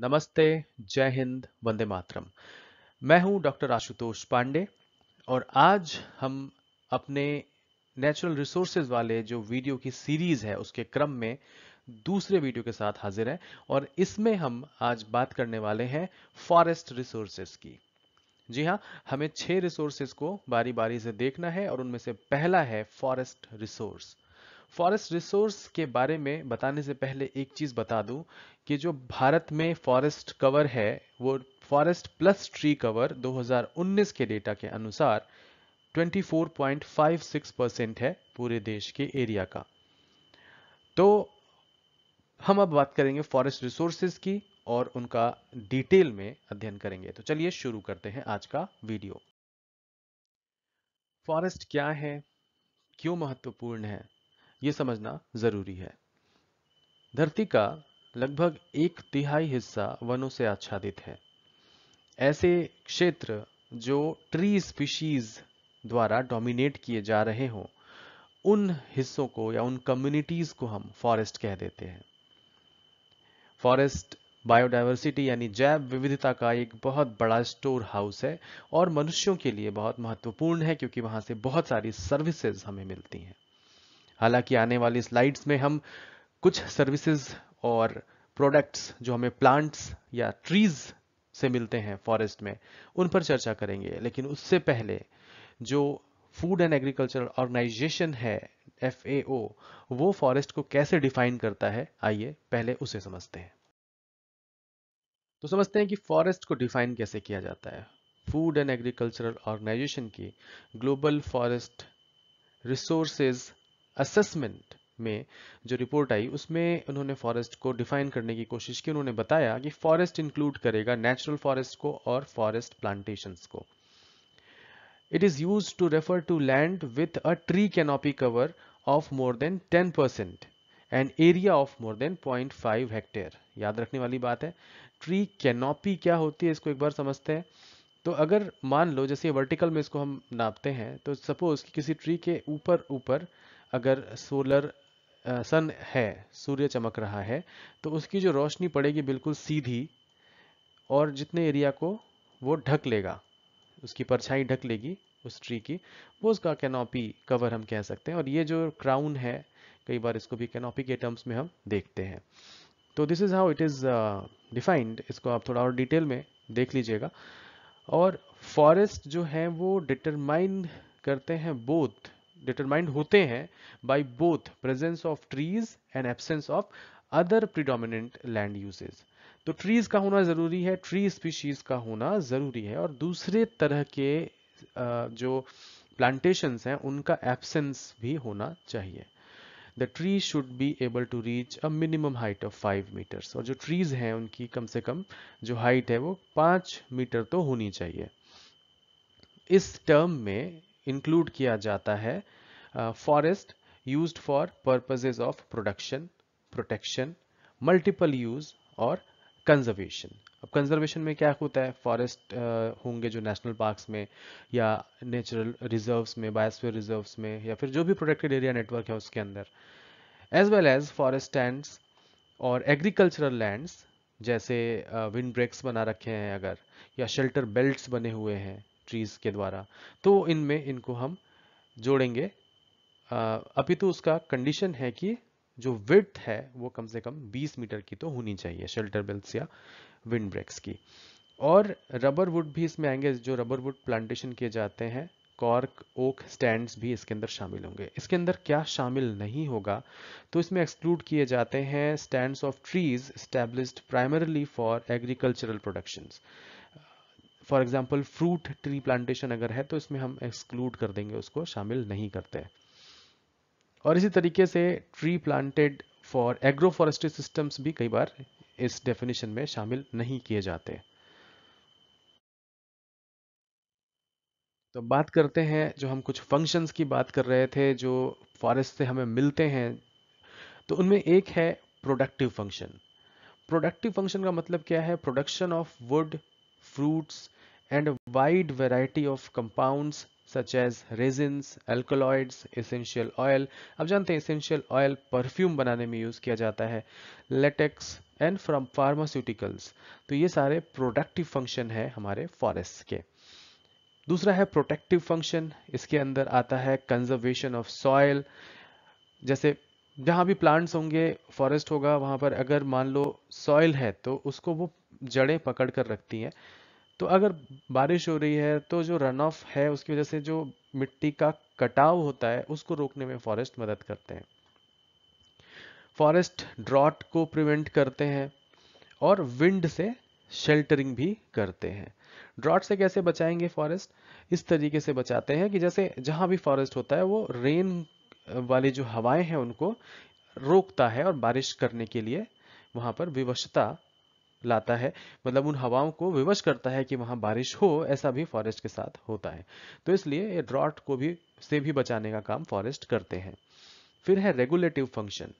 नमस्ते जय हिंद वंदे मातरम मैं हूं डॉक्टर आशुतोष पांडे और आज हम अपने नेचुरल रिसोर्सेज वाले जो वीडियो की सीरीज है उसके क्रम में दूसरे वीडियो के साथ हाजिर हैं और इसमें हम आज बात करने वाले हैं फॉरेस्ट रिसोर्सेज की जी हाँ हमें छह रिसोर्सेज को बारी बारी से देखना है और उनमें से पहला है फॉरेस्ट रिसोर्स फॉरेस्ट रिसोर्स के बारे में बताने से पहले एक चीज़ बता दूं कि जो भारत में फॉरेस्ट कवर है वो फॉरेस्ट प्लस ट्री कवर 2019 के डेटा के अनुसार 24.56 परसेंट है पूरे देश के एरिया का तो हम अब बात करेंगे फॉरेस्ट रिसोर्सेज की और उनका डिटेल में अध्ययन करेंगे तो चलिए शुरू करते हैं आज का वीडियो फॉरेस्ट क्या है क्यों महत्वपूर्ण है ये समझना जरूरी है धरती का लगभग एक तिहाई हिस्सा वनों से आच्छादित है ऐसे क्षेत्र जो ट्री स्पीशीज द्वारा डोमिनेट किए जा रहे हो उन हिस्सों को या उन कम्युनिटीज को हम फॉरेस्ट कह देते हैं फॉरेस्ट बायोडाइवर्सिटी यानी जैव विविधता का एक बहुत बड़ा स्टोर हाउस है और मनुष्यों के लिए बहुत महत्वपूर्ण है क्योंकि वहां से बहुत सारी सर्विसेज हमें मिलती हैं हालांकि आने वाली स्लाइड्स में हम कुछ सर्विसेज और प्रोडक्ट्स जो हमें प्लांट्स या ट्रीज से मिलते हैं फॉरेस्ट में उन पर चर्चा करेंगे लेकिन उससे पहले जो फूड एंड एग्रीकल्चर ऑर्गेनाइजेशन है एफ वो फॉरेस्ट को कैसे डिफाइन करता है आइए पहले उसे समझते हैं तो समझते हैं कि फॉरेस्ट को डिफाइन कैसे किया जाता है फूड एंड एग्रीकल्चरल ऑर्गेनाइजेशन की ग्लोबल फॉरेस्ट रिसोर्सेज असेसमेंट में जो रिपोर्ट आई उसमें उन्होंने फॉरेस्ट को डिफाइन करने की कोशिश की उन्होंने बताया कि फॉरेस्ट इंक्लूड करेगा नेचुरल फॉरेस्ट को और फॉरेस्ट प्लांटेशन को it is use to refer to land with a tree canopy cover of more than 10 percent and area of more than 0.5 hectare याद रखने वाली बात है ट्री कैनोपी क्या होती है इसको एक बार समझते हैं तो अगर मान लो जैसे वर्टिकल में इसको हम नापते हैं तो सपोज कि किसी ट्री के ऊपर ऊपर अगर सोलर सन है सूर्य चमक रहा है तो उसकी जो रोशनी पड़ेगी बिल्कुल सीधी और जितने एरिया को वो ढक लेगा उसकी परछाई ढक लेगी उस ट्री की वो उसका कैनोपी कवर हम कह सकते हैं और ये जो क्राउन है कई बार इसको भी कैनोपी के टर्म्स में हम देखते हैं तो this is how it is defined इसको आप थोड़ा और डिटेल में देख लीजिएगा और फॉरेस्ट जो है वो डिटरमाइन करते हैं बोथ डिटरमाइंड होते हैं by both presence of trees and absence of other predominant land uses तो ट्रीज का होना जरूरी है ट्री स्पीशीज का होना जरूरी है और दूसरे तरह के जो प्लांटेशंस हैं उनका एब्सेंस भी होना चाहिए The tree should be able to reach a minimum height of five meters. और जो trees हैं उनकी कम से कम जो height है वो पाँच meter तो होनी चाहिए इस टर्म में इंक्लूड किया जाता है forest use for purposes of production protection multiple use और कंजर्वेशन अब कंजर्वेशन में क्या होता है फॉरेस्ट होंगे जो नेशनल पार्क्स में या नेचुरल रिजर्व्स में बायोस्फीयर रिजर्व्स में या फिर जो भी प्रोटेक्टेड एरिया नेटवर्क है उसके अंदर as well as forest and और एग्रीकल्चरल लैंड्स जैसे विंड ब्रेक्स बना रखे हैं अगर या शेल्टर बेल्ट्स बने हुए हैं ट्रीज के द्वारा तो इनमें इनको हम जोड़ेंगे अभी तो उसका कंडीशन है कि जो विथ है वो कम से कम 20 मीटर की तो होनी चाहिए शेल्टर बेल्ट या विंड ब्रेक्स की और रबर वुड भी इसमें आएंगे जो रबर वुड प्लांटेशन किए जाते हैं कॉर्क ओक स्टैंड्स भी इसके अंदर शामिल होंगे इसके अंदर क्या शामिल नहीं होगा तो इसमें एक्सक्लूड किए जाते हैं stands of trees establish primarily for agricultural productions for example fruit tree plantation अगर है तो इसमें हम एक्सक्लूड कर देंगे उसको शामिल नहीं करते और इसी तरीके से tree planted for agro forestry systems भी कई बार इस डेफिनेशन में शामिल नहीं किए जाते तो बात करते हैं जो हम कुछ फंक्शंस की बात कर रहे थे जो फॉरेस्ट से हमें मिलते हैं तो उनमें एक है प्रोडक्टिव फंक्शन प्रोडक्टिव फंक्शन का मतलब क्या है production of wood fruits and wide wide of of compounds such as resins alkaloids essential oil आप जानते हैं एसेंशियल ऑयल परफ्यूम बनाने में यूज़ किया जाता है लेटेक्स एंड फ्रॉम फार्मास्यूटिकल्स तो ये सारे प्रोडक्टिव फंक्शन है हमारे फॉरेस्ट के दूसरा है प्रोटेक्टिव फंक्शन इसके अंदर आता है कंजर्वेशन ऑफ सॉयल जैसे जहां भी प्लांट्स होंगे फॉरेस्ट होगा वहां पर अगर मान लो सॉइल है तो उसको वो जड़ें पकड़ कर रखती हैं तो अगर बारिश हो रही है तो जो रन ऑफ है उसकी वजह से जो मिट्टी का कटाव होता है उसको रोकने में फॉरेस्ट मदद करते हैं फॉरेस्ट ड्रॉट को प्रिवेंट करते हैं और विंड से शेल्टरिंग भी करते हैं ड्रॉट से कैसे बचाएंगे फॉरेस्ट इस तरीके से बचाते हैं कि जैसे जहां भी फॉरेस्ट होता है वो रेन वाली जो हवाएं हैं उनको रोकता है और बारिश करने के लिए वहां पर विवशता लाता है मतलब उन हवाओं को विवश करता है कि वहां बारिश हो ऐसा भी फॉरेस्ट के साथ होता है तो इसलिए ये ड्रॉट को भी से भी बचाने का काम फॉरेस्ट करते हैं फिर है regulative function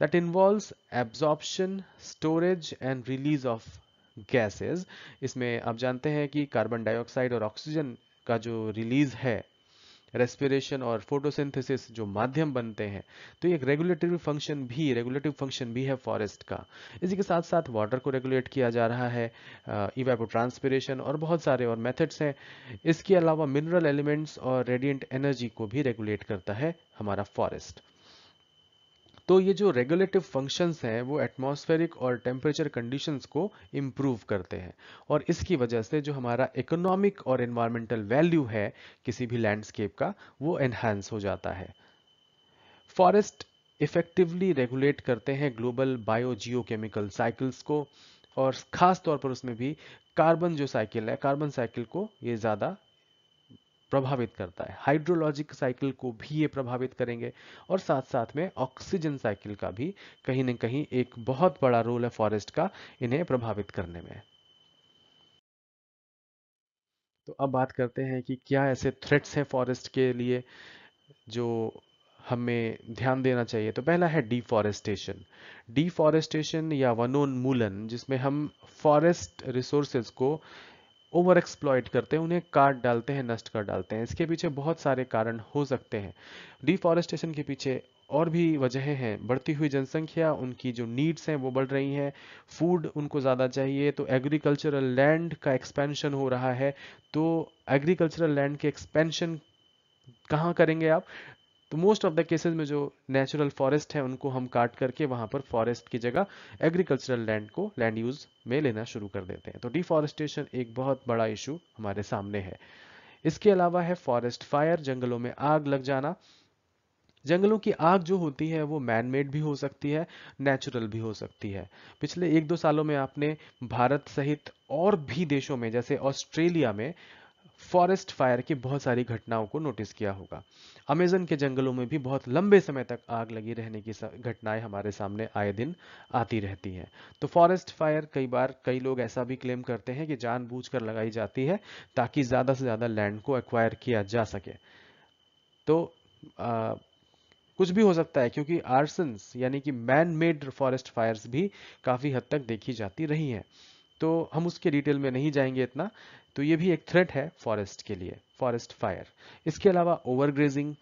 that involve absorption, storage and release of gases इसमें आप जानते हैं कि कार्बन डाइऑक्साइड और ऑक्सीजन का जो रिलीज है रेस्पिरेशन और फोटोसिंथेसिस जो माध्यम बनते हैं तो एक रेगुलेटरी फंक्शन भी रेगुलेटिव फंक्शन भी है फॉरेस्ट का इसी के साथ साथ वाटर को रेगुलेट किया जा रहा है ट्रांसपिरेशन और बहुत सारे और मेथड्स हैं इसके अलावा मिनरल एलिमेंट्स और रेडियंट एनर्जी को भी रेगुलेट करता है हमारा फॉरेस्ट तो ये जो रेगुलेटिव फंक्शंस हैं वो एटमॉस्फेरिक और टेम्परेचर कंडीशंस को इम्प्रूव करते हैं और इसकी वजह से जो हमारा इकोनॉमिक और इन्वायरमेंटल वैल्यू है किसी भी लैंडस्केप का वो एनहांस हो जाता है फॉरेस्ट इफेक्टिवली रेगुलेट करते हैं ग्लोबल बायो जियोकेमिकल साइकिल्स को और ख़ास तौर पर उसमें भी कार्बन जो साइकिल है कार्बन साइकिल को ये ज़्यादा प्रभावित करता है हाइड्रोलॉजिक साइकिल को भी ये प्रभावित करेंगे और साथ साथ में ऑक्सीजन साइकिल का भी कहीं ना कहीं एक बहुत बड़ा रोल है फॉरेस्ट का इन्हें प्रभावित करने में तो अब बात करते हैं कि क्या ऐसे थ्रेट्स हैं फॉरेस्ट के लिए जो हमें ध्यान देना चाहिए तो पहला है डिफॉरेस्टेशन डिफॉरेस्टेशन या वनोन्मूलन जिसमें हम फॉरेस्ट रिसोर्सेज को ओवर एक्सप्लॉयट करते हैं उन्हें काट डालते हैं नष्ट कर डालते हैं इसके पीछे बहुत सारे कारण हो सकते हैं डिफॉरेस्टेशन के पीछे और भी वजहें हैं बढ़ती हुई जनसंख्या उनकी जो नीड्स हैं वो बढ़ रही हैं फूड उनको ज़्यादा चाहिए तो एग्रीकल्चरल लैंड का एक्सपेंशन हो रहा है तो एग्रीकल्चरल लैंड के एक्सपेंशन कहाँ करेंगे आप तो मोस्ट ऑफ द केसेस में जो नेचुरल फॉरेस्ट है उनको हम काट करके वहां पर फॉरेस्ट की जगह एग्रीकल्चरल लैंड को लैंड यूज में लेना शुरू कर देते हैं तो डिफॉरेस्टेशन एक बहुत बड़ा इशू हमारे सामने है इसके अलावा है फॉरेस्ट फायर जंगलों में आग लग जाना जंगलों की आग जो होती है वो मैन मेड भी हो सकती है नेचुरल भी हो सकती है पिछले एक दो सालों में आपने भारत सहित और भी देशों में जैसे ऑस्ट्रेलिया में फॉरेस्ट फायर की बहुत सारी घटनाओं को नोटिस किया होगा अमेजन के जंगलों में भी बहुत लंबे समय तक आग लगी रहने की घटनाएं हमारे सामने आए दिन आती रहती हैं तो फॉरेस्ट फायर कई बार कई लोग ऐसा भी क्लेम करते हैं कि जानबूझकर लगाई जाती है ताकि ज़्यादा से ज़्यादा लैंड को एक्वायर किया जा सके तो आ, कुछ भी हो सकता है क्योंकि आर्सन्स यानी कि मैन मेड फॉरेस्ट फायर्स भी काफ़ी हद तक देखी जाती रही हैं तो हम उसके डिटेल में नहीं जाएंगे इतना तो ये भी एक थ्रेट है फॉरेस्ट के लिए फॉरेस्ट फायर इसके अलावा ओवरग्रेजिंग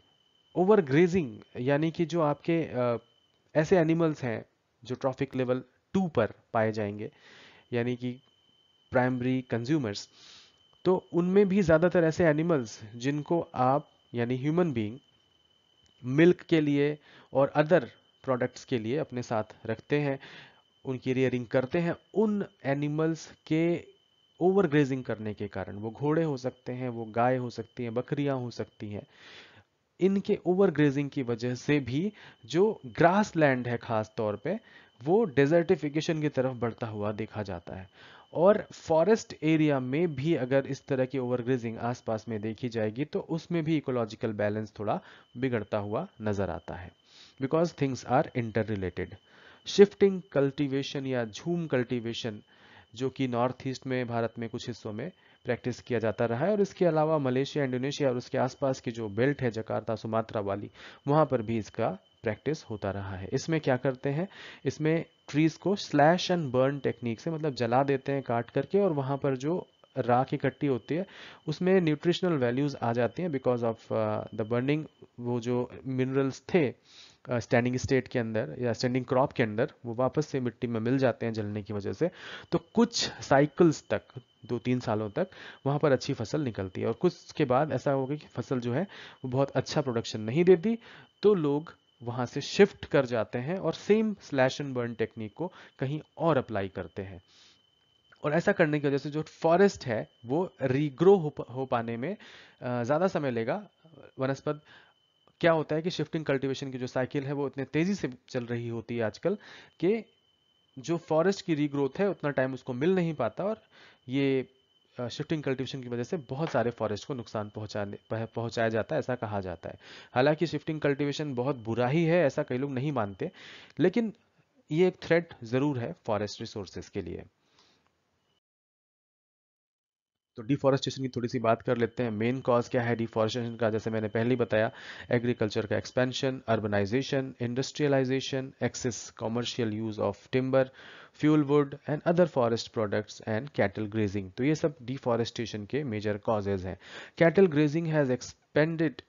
ओवरग्रेजिंग यानी कि जो आपके आ, ऐसे एनिमल्स हैं जो ट्रॉफिक लेवल टू पर पाए जाएंगे यानी कि प्राइमरी कंज्यूमर्स तो उनमें भी ज़्यादातर ऐसे एनिमल्स जिनको आप यानी ह्यूमन बीइंग मिल्क के लिए और अदर प्रोडक्ट्स के लिए अपने साथ रखते हैं उनकी रियरिंग करते हैं उन एनिमल्स के ओवर ग्रेजिंग करने के कारण वो घोड़े हो सकते हैं वो गाय हो सकती हैं बकरियां हो सकती हैं इनके ओवर ग्रेजिंग की वजह से भी जो ग्रास लैंड है खास तौर पे वो डेजर्टिफिकेशन की तरफ बढ़ता हुआ देखा जाता है और फॉरेस्ट एरिया में भी अगर इस तरह की ओवरग्रेजिंग आसपास में देखी जाएगी तो उसमें भी इकोलॉजिकल बैलेंस थोड़ा बिगड़ता हुआ नजर आता है because things are inter related shifting cultivation या झूम कल्टिवेशन जो कि नॉर्थ ईस्ट में भारत में कुछ हिस्सों में प्रैक्टिस किया जाता रहा है और इसके अलावा मलेशिया इंडोनेशिया और उसके आसपास की जो बेल्ट है जकार्ता सुमात्रा वाली वहाँ पर भी इसका प्रैक्टिस होता रहा है इसमें क्या करते हैं इसमें ट्रीज को स्लैश एंड बर्न टेक्निक से मतलब जला देते हैं काट करके और वहाँ पर जो राख इकट्ठी होती है उसमें न्यूट्रिशनल वैल्यूज़ आ जाती हैं बिकॉज ऑफ द बर्निंग वो जो मिनरल्स थे स्टैंडिंग स्टेट के अंदर या स्टैंडिंग क्रॉप के अंदर वो वापस से मिट्टी में मिल जाते हैं जलने की वजह से तो कुछ साइकिल्स तक दो तीन सालों तक वहाँ पर अच्छी फसल निकलती है और कुछ के बाद ऐसा होगा कि फसल जो है वो बहुत अच्छा प्रोडक्शन नहीं देती तो लोग वहाँ से शिफ्ट कर जाते हैं और same slash and burn technique को कहीं और अप्लाई करते हैं और ऐसा करने की वजह से जो फॉरेस्ट है वो रीग्रो हो, हो पाने में ज़्यादा समय लेगा वनस्पत क्या होता है कि शिफ्टिंग कल्टीवेशन की जो साइकिल है वो इतने तेजी से चल रही होती है आजकल कि जो फॉरेस्ट की रीग्रोथ है उतना टाइम उसको मिल नहीं पाता और ये शिफ्टिंग कल्टीवेशन की वजह से बहुत सारे फॉरेस्ट को नुकसान पहुंचाने पहुंचाया जाता है ऐसा कहा जाता है हालांकि शिफ्टिंग कल्टीवेशन बहुत बुरा ही है ऐसा कई लोग नहीं मानते लेकिन ये एक थ्रेट ज़रूर है फॉरेस्ट रिसोर्सेज के लिए तो डिफॉरेस्टेशन की थोड़ी सी बात कर लेते हैं मेन कॉज क्या है डिफॉरेस्टेशन का जैसे मैंने पहले ही बताया एग्रीकल्चर का expansion urbanisation industrialisation excess commercial use of timber fuel wood and other forest products and cattle grazing तो ये सब डिफॉरेस्टेशन के मेजर कॉजेज हैं cattle grazing has expanded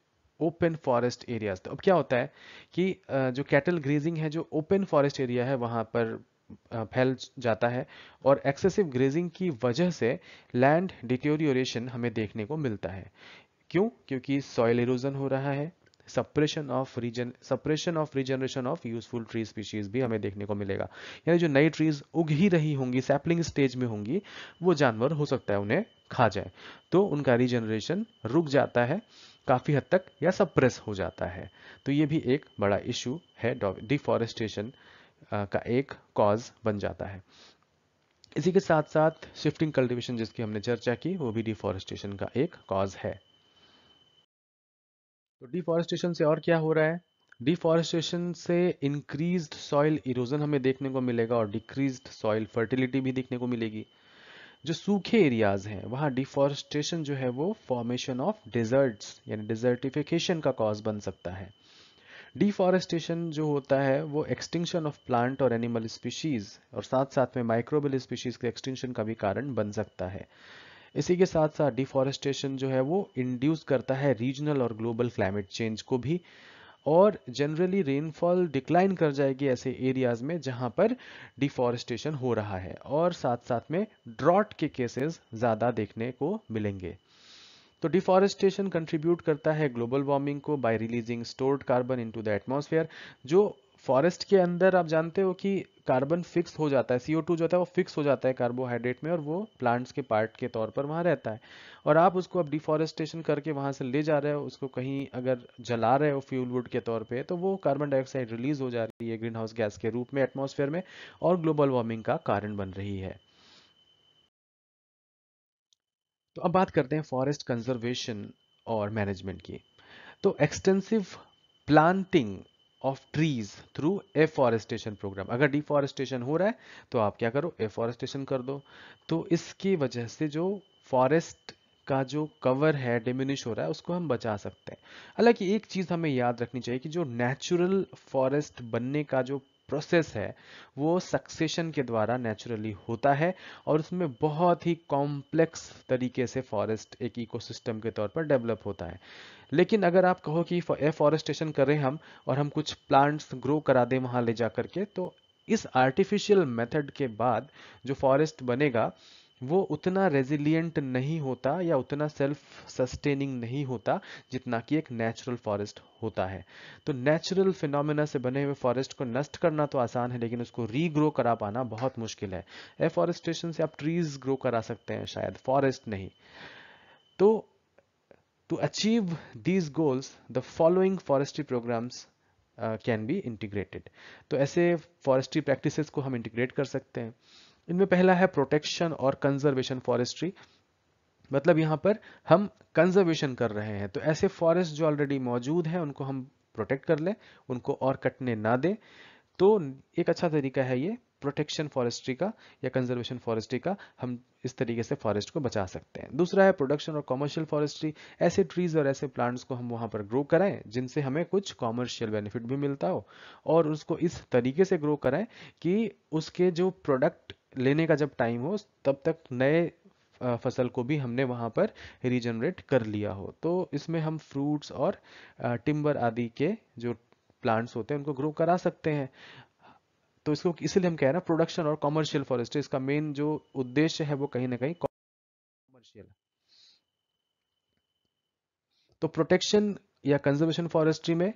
open forest areas तो अब क्या होता है कि जो कैटल ग्रेजिंग है जो ओपन फॉरेस्ट एरिया है वहाँ पर फैल जाता है और एक्सेसिव ग्रेजिंग की वजह से लैंड डिटोरियोरेशन हमें देखने को मिलता है क्यों क्योंकि सॉयल इरोजन हो रहा है suppression of region suppression of regeneration of useful tree species भी हमें देखने को मिलेगा यानी जो नई ट्रीज उग ही रही होंगी सैपलिंग स्टेज में होंगी वो जानवर हो सकता है उन्हें खा जाए तो उनका रीजनरेशन रुक जाता है काफ़ी हद तक या सप्रेस हो जाता है तो ये भी एक बड़ा इशू है डिफॉरेस्टेशन का एक कॉज बन जाता है इसी के साथ साथ शिफ्टिंग कल्टीवेशन जिसकी हमने चर्चा की वो भी डिफॉरेस्टेशन का एक कॉज है तो डिफॉरेस्टेशन से और क्या हो रहा है डिफॉरेस्टेशन से इंक्रीज सॉइल इरोजन हमें देखने को मिलेगा और डिक्रीज सॉइल फर्टिलिटी भी देखने को मिलेगी जो सूखे एरियाज हैं वहाँ डिफॉरेस्टेशन जो है वो फॉर्मेशन ऑफ डिजर्ट्स यानी डिजर्टिफिकेशन का कॉज बन सकता है डिफॉरेस्टेशन जो होता है वो एक्सटिंक्शन ऑफ प्लांट और एनिमल स्पीशीज़ और साथ साथ में माइक्रोबल स्पीशीज़ के एक्सटिंक्शन का भी कारण बन सकता है इसी के साथ साथ डिफॉरेस्टेशन जो है वो इंड्यूस करता है रीजनल और ग्लोबल क्लाइमेट चेंज को भी और जनरली रेनफॉल डिक्लाइन कर जाएगी ऐसे एरियाज में जहां पर डिफॉरेस्टेशन हो रहा है और साथ साथ में ड्रॉट के केसेस ज़्यादा देखने को मिलेंगे तो डिफॉरेस्टेशन कंट्रीब्यूट करता है ग्लोबल वार्मिंग को by releasing stored carbon into the atmosphere जो फॉरेस्ट के अंदर आप जानते हो कि कार्बन फिक्स हो जाता है सीओ जो होता है वो फिक्स हो जाता है कार्बोहाइड्रेट में और वो प्लांट्स के पार्ट के तौर पर वहाँ रहता है और आप उसको अब डिफॉरेस्टेशन करके वहाँ से ले जा रहे हो उसको कहीं अगर जला रहे हो फ्यूल वुड के तौर पे तो वो कार्बन डाइऑक्साइड रिलीज हो जा रही है ग्रीन हाउस गैस के रूप में एटमोसफेयर में और ग्लोबल वार्मिंग का कारण बन रही है तो अब बात करते हैं फॉरेस्ट कंजर्वेशन और मैनेजमेंट की तो extensive planting of trees through afforestation programme अगर डिफॉरेस्टेशन हो रहा है तो आप क्या करो एफॉरेस्टेशन कर दो तो इसकी वजह से जो फॉरेस्ट का जो कवर है डिमिनिश हो रहा है उसको हम बचा सकते हैं हालांकि एक चीज़ हमें याद रखनी चाहिए कि जो नेचुरल फॉरेस्ट बनने का जो प्रोसेस है वो सक्सेशन के द्वारा नेचुरली होता है और उसमें बहुत ही कॉम्प्लेक्स तरीके से फॉरेस्ट एक इकोसिस्टम के तौर पर डेवलप होता है लेकिन अगर आप कहो कि एफॉरेस्टेशन करें हम और हम कुछ प्लांट्स ग्रो करा दें वहाँ ले जा करके तो इस आर्टिफिशियल मेथड के बाद जो फॉरेस्ट बनेगा वो उतना रेजिलियंट नहीं होता या उतना सेल्फ सस्टेनिंग नहीं होता जितना कि एक नेचुरल फॉरेस्ट होता है तो नेचुरल फिनोमेना से बने हुए फॉरेस्ट को नष्ट करना तो आसान है लेकिन उसको रीग्रो करा पाना बहुत मुश्किल है एफॉरेस्टेशन से आप ट्रीज ग्रो करा सकते हैं शायद फॉरेस्ट नहीं तो to achieve these goals the following forestry programmes can be integrated तो ऐसे फॉरेस्ट्री प्रैक्टिस को हम इंटीग्रेट कर सकते हैं इनमें पहला है प्रोटेक्शन और कंजर्वेशन फॉरेस्ट्री मतलब यहाँ पर हम कंजर्वेशन कर रहे हैं तो ऐसे फॉरेस्ट जो ऑलरेडी मौजूद हैं उनको हम प्रोटेक्ट कर लें उनको और कटने ना दें तो एक अच्छा तरीका है ये प्रोटेक्शन फॉरेस्ट्री का या कंजर्वेशन फॉरेस्ट्री का हम इस तरीके से फॉरेस्ट को बचा सकते हैं दूसरा है प्रोडक्शन और कॉमर्शियल फॉरेस्ट्री ऐसे ट्रीज और ऐसे प्लांट्स को हम वहाँ पर ग्रो कराएं जिनसे हमें कुछ कॉमर्शियल बेनिफिट भी मिलता हो और उसको इस तरीके से ग्रो कराएं कि उसके जो प्रोडक्ट लेने का जब टाइम हो तब तक नए फसल को भी हमने वहाँ पर रिजनरेट कर लिया हो तो इसमें हम फ्रूट्स और टिम्बर आदि के जो प्लांट्स होते हैं उनको ग्रो करा सकते हैं तो इसको इसलिए हम कह रहे हैं प्रोडक्शन और कॉमर्शियल फॉरेस्ट्री इसका मेन जो उद्देश्य है वो कहीं ना कहीं कॉमर्शियल तो प्रोटेक्शन या कंजर्वेशन फॉरेस्ट्री में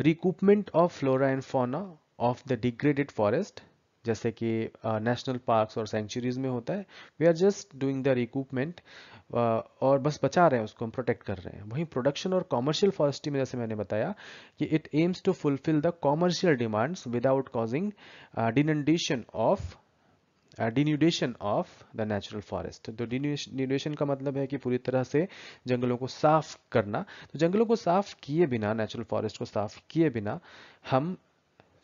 recoupment of flora and fauna of the degraded forest जैसे कि नेशनल पार्क्स और सेंचुरीज में होता है we are just doing the recoupment और बस बचा रहे हैं उसको हम प्रोटेक्ट कर रहे हैं वहीं प्रोडक्शन और कॉमर्शियल फॉरेस्ट्री में जैसे मैंने बताया कि it aims to fulfil the commercial demands without causing denudation of denudation of the natural forest तो डिन्यूडेशन का मतलब है कि पूरी तरह से जंगलों को साफ करना तो जंगलों को साफ किए बिना नेचुरल फॉरेस्ट को साफ किए बिना हम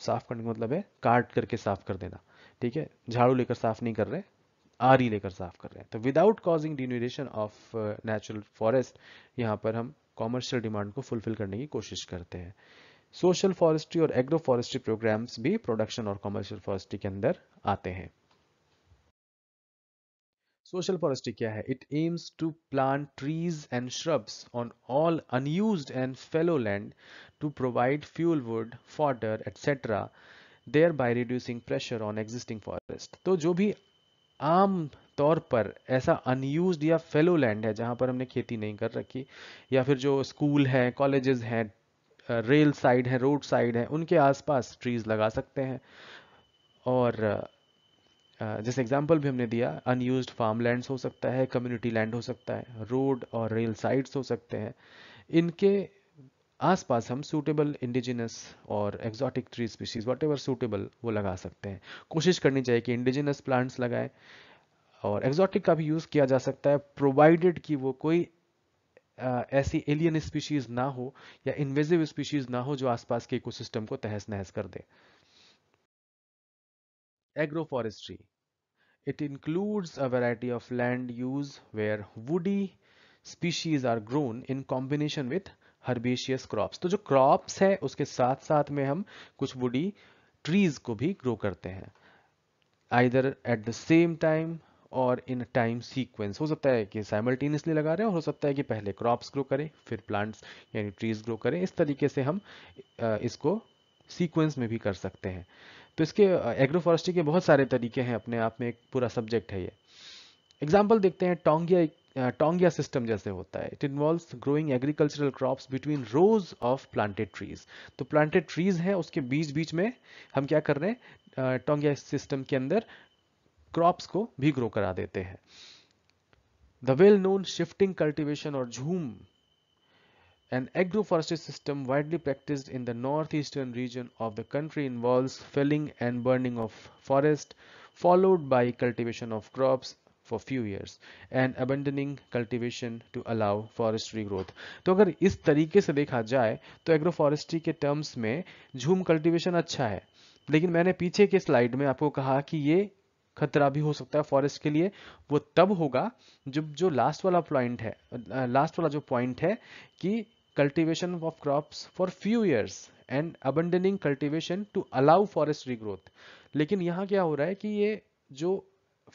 साफ करने का मतलब है काट करके साफ कर देना ठीक है झाड़ू लेकर साफ नहीं कर रहे आरी लेकर साफ कर रहे हैं तो without causing denudation of natural forest यहाँ पर हम कॉमर्शियल डिमांड को फुलफिल करने की कोशिश करते हैं सोशल फॉरेस्ट्री और एग्रो फॉरेस्ट्री प्रोग्राम्स भी प्रोडक्शन और कॉमर्शियल फॉरेस्ट्री के अंदर आते हैं सोशल फॉरेस्ट्री क्या है it aims to plant trees and shrubs on all unused and fallow land to provide fuel wood fodder etcetera thereby reducing pressure on existing forest तो जो भी आम तौर पर ऐसा अनयूज या फेलो लैंड है जहां पर हमने खेती नहीं कर रखी या फिर जो स्कूल है कॉलेजेस हैं रेल साइड है रोड साइड है उनके आसपास ट्रीज लगा सकते हैं और जैसे एग्जाम्पल भी हमने दिया अनयूज फार्म लैंड्स हो सकता है कम्युनिटी लैंड हो सकता है रोड और रेल साइट्स हो सकते हैं इनके आसपास हम सूटेबल इंडिजिनस और exotic tree species whatever suitable वो लगा सकते हैं कोशिश करनी चाहिए कि इंडिजिनस प्लांट्स लगाएं और एग्जॉटिक का भी यूज़ किया जा सकता है प्रोवाइडेड कि वो कोई आ, ऐसी एलियन स्पीशीज़ ना हो या इन्वेजिव स्पीशीज़ ना हो जो आसपास के इकोसिस्टम को तहस नहस कर दे agroforestry. It includes a variety of land use where woody species are grown in combination with herbaceous crops. to jo crops hai uske sath sath mein hum kuch woody trees ko bhi grow karte hain either at the same time और in time sequence हो सकता है कि simultaneously लगा रहे हैं ho हो सकता है कि पहले क्रॉप्स ग्रो करें फिर प्लांट्स यानी ट्रीज ग्रो करें इस तरीके से हम isko sequence mein bhi kar sakte hain तो इसके एग्रोफॉरेस्ट्री के बहुत सारे तरीके हैं अपने आप में एक पूरा सब्जेक्ट है ये एग्जाम्पल देखते हैं टोंगिया टोंगिया सिस्टम जैसे होता है it involve growing agricultural crop between rows of planted trees तो प्लांटेड ट्रीज है उसके बीच बीच में हम क्या कर रहे हैं टोंगिया सिस्टम के अंदर क्रॉप्स को भी ग्रो करा देते हैं the well known shifting cultivation और jhum An agroforestry system widely practiced in the northeastern region of the country involves felling and burning of forest, followed by cultivation of crops for few years and abandoning cultivation to allow forestry growth तो अगर इस तरीके से देखा जाए तो agroforestry के terms में झूम कल्टीवेशन अच्छा है लेकिन मैंने पीछे के स्लाइड में आपको कहा कि ये खतरा भी हो सकता है फॉरेस्ट के लिए वो तब होगा जब जो लास्ट वाला पॉइंट है लास्ट वाला जो पॉइंट है कि cultivation of crops for few years and abandoning cultivation to allow forest regrowth लेकिन यहाँ क्या हो रहा है कि ये जो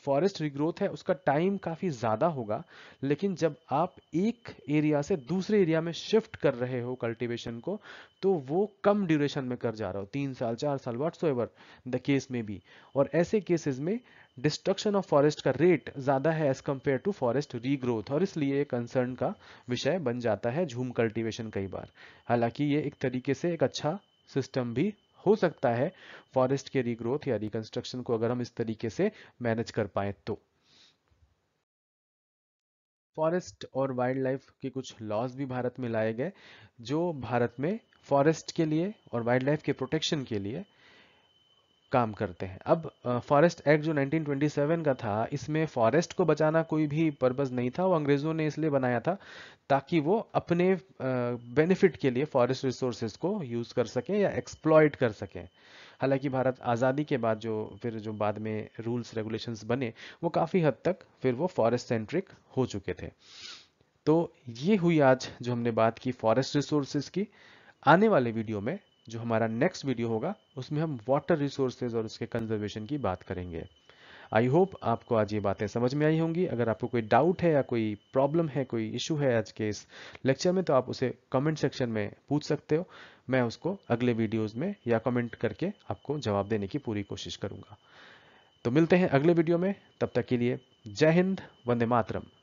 फॉरेस्ट रिग्रोथ है उसका टाइम काफ़ी ज़्यादा होगा लेकिन जब आप एक एरिया से दूसरे एरिया में शिफ्ट कर रहे हो कल्टीवेशन को तो वो कम ड्यूरेशन में कर जा रहा हो तीन साल चार साल व्हाट्स एवर द केस में भी और ऐसे केसेस में डिस्ट्रक्शन ऑफ फॉरेस्ट का रेट ज़्यादा है as compare to forest regrowth और इसलिए ये कंसर्न का विषय बन जाता है झूम कल्टिवेशन कई बार हालांकि ये एक तरीके से एक अच्छा सिस्टम भी हो सकता है फॉरेस्ट के रीग्रोथ या रिकंस्ट्रक्शन को अगर हम इस तरीके से मैनेज कर पाए तो फॉरेस्ट और वाइल्ड लाइफ के कुछ लॉज भी भारत में लाए गए जो भारत में फॉरेस्ट के लिए और वाइल्ड लाइफ के प्रोटेक्शन के लिए काम करते हैं अब फॉरेस्ट एक्ट जो 1927 का था इसमें फॉरेस्ट को बचाना कोई भी पर्पज़ नहीं था वो अंग्रेज़ों ने इसलिए बनाया था ताकि वो अपने बेनिफिट के लिए फॉरेस्ट रिसोर्सेज को यूज़ कर सकें या एक्सप्लॉयट कर सकें हालांकि भारत आज़ादी के बाद जो फिर जो बाद में रूल्स रेगुलेशंस बने वो काफ़ी हद तक फिर वो फॉरेस्ट सेंट्रिक हो चुके थे तो ये हुई आज जो हमने बात की फॉरेस्ट रिसोर्सेज की आने वाले वीडियो में जो हमारा नेक्स्ट वीडियो होगा उसमें हम वाटर रिसोर्सेज और उसके कंजर्वेशन की बात करेंगे आई होप आपको आज ये बातें समझ में आई होंगी अगर आपको कोई डाउट है या कोई प्रॉब्लम है कोई इशू है आज के इस लेक्चर में तो आप उसे कमेंट सेक्शन में पूछ सकते हो मैं उसको अगले वीडियोस में या कमेंट करके आपको जवाब देने की पूरी कोशिश करूंगा तो मिलते हैं अगले वीडियो में तब तक के लिए जय हिंद वंदे मातरम